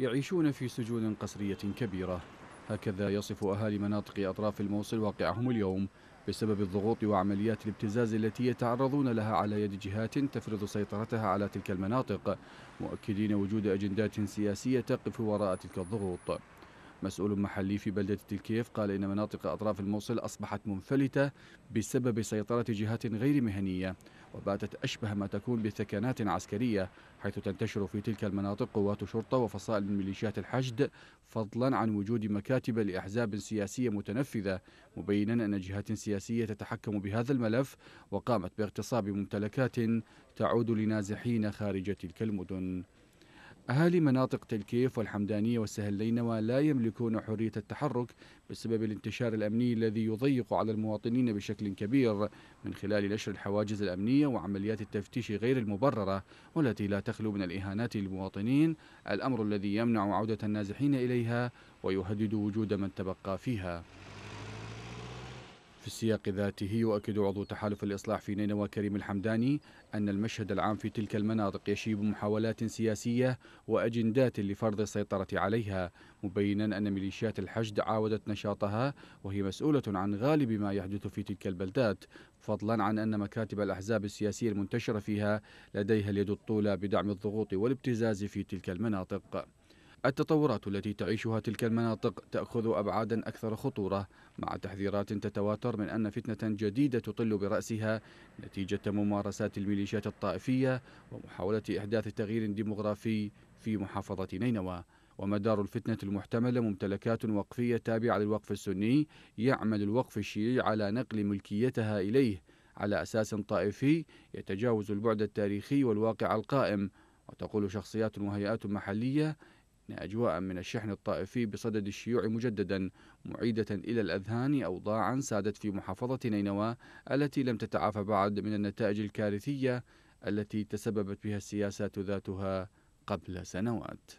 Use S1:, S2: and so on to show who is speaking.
S1: يعيشون في سجون قصرية كبيرة هكذا يصف أهالي مناطق أطراف الموصل واقعهم اليوم بسبب الضغوط وعمليات الابتزاز التي يتعرضون لها على يد جهات تفرض سيطرتها على تلك المناطق مؤكدين وجود أجندات سياسية تقف وراء تلك الضغوط مسؤول محلي في بلدة تلكيف قال إن مناطق أطراف الموصل أصبحت منفلتة بسبب سيطرة جهات غير مهنية وباتت أشبه ما تكون بثكنات عسكرية حيث تنتشر في تلك المناطق قوات شرطة وفصائل من ميليشيات الحشد فضلا عن وجود مكاتب لأحزاب سياسية متنفذة مبينا أن جهات سياسية تتحكم بهذا الملف وقامت باغتصاب ممتلكات تعود لنازحين خارج تلك المدن أهالي مناطق تلكيف والحمدانية والسهلينوى لا يملكون حرية التحرك بسبب الانتشار الأمني الذي يضيق على المواطنين بشكل كبير من خلال نشر الحواجز الأمنية وعمليات التفتيش غير المبررة والتي لا تخلو من الإهانات للمواطنين الأمر الذي يمنع عودة النازحين إليها ويهدد وجود من تبقى فيها في السياق ذاته يؤكد عضو تحالف الإصلاح في نينوى كريم الحمداني أن المشهد العام في تلك المناطق يشيب محاولات سياسية وأجندات لفرض السيطرة عليها مبينا أن ميليشيات الحشد عاودت نشاطها وهي مسؤولة عن غالب ما يحدث في تلك البلدات فضلا عن أن مكاتب الأحزاب السياسية المنتشرة فيها لديها اليد الطولى بدعم الضغوط والابتزاز في تلك المناطق التطورات التي تعيشها تلك المناطق تأخذ أبعادا أكثر خطورة مع تحذيرات تتواتر من أن فتنة جديدة تطل برأسها نتيجة ممارسات الميليشيات الطائفية ومحاولة إحداث تغيير ديمغرافي في محافظة نينوى ومدار الفتنة المحتملة ممتلكات وقفية تابعة للوقف السني يعمل الوقف الشيعي على نقل ملكيتها إليه على أساس طائفي يتجاوز البعد التاريخي والواقع القائم وتقول شخصيات وهيئات محلية أجواء من الشحن الطائفي بصدد الشيوع مجددا معيدة إلى الأذهان أوضاعا سادت في محافظة نينوى التي لم تتعافى بعد من النتائج الكارثية التي تسببت بها السياسات ذاتها قبل سنوات